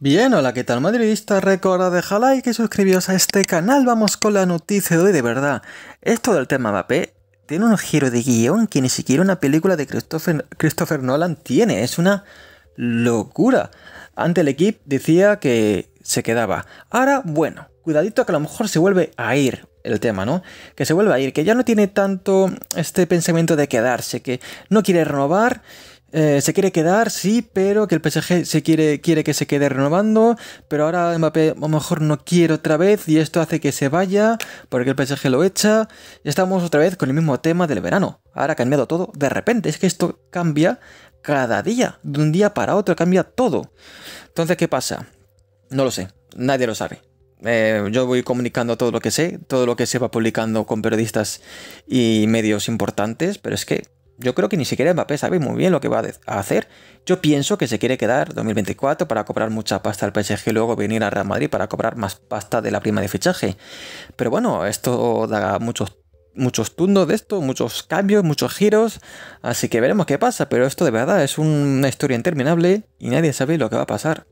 Bien, hola, ¿qué tal madridista? Recuerda dejar like y suscribiros a este canal. Vamos con la noticia de hoy, de verdad. Esto del tema Mbappé tiene un giro de guión que ni siquiera una película de Christopher, Christopher Nolan tiene. Es una locura. Ante el equipo decía que se quedaba. Ahora, bueno, cuidadito que a lo mejor se vuelve a ir el tema, ¿no? Que se vuelve a ir, que ya no tiene tanto este pensamiento de quedarse, que no quiere renovar eh, se quiere quedar, sí, pero que el PSG se quiere, quiere que se quede renovando, pero ahora Mbappé a lo mejor no quiere otra vez y esto hace que se vaya porque el PSG lo echa. Estamos otra vez con el mismo tema del verano. Ahora ha cambiado todo de repente. Es que esto cambia cada día. De un día para otro cambia todo. Entonces, ¿qué pasa? No lo sé. Nadie lo sabe. Eh, yo voy comunicando todo lo que sé, todo lo que se va publicando con periodistas y medios importantes, pero es que yo creo que ni siquiera Mbappé sabe muy bien lo que va a hacer. Yo pienso que se quiere quedar 2024 para cobrar mucha pasta al PSG y luego venir a Real Madrid para cobrar más pasta de la prima de fichaje. Pero bueno, esto da muchos muchos tundos de esto, muchos cambios, muchos giros, así que veremos qué pasa, pero esto de verdad es una historia interminable y nadie sabe lo que va a pasar.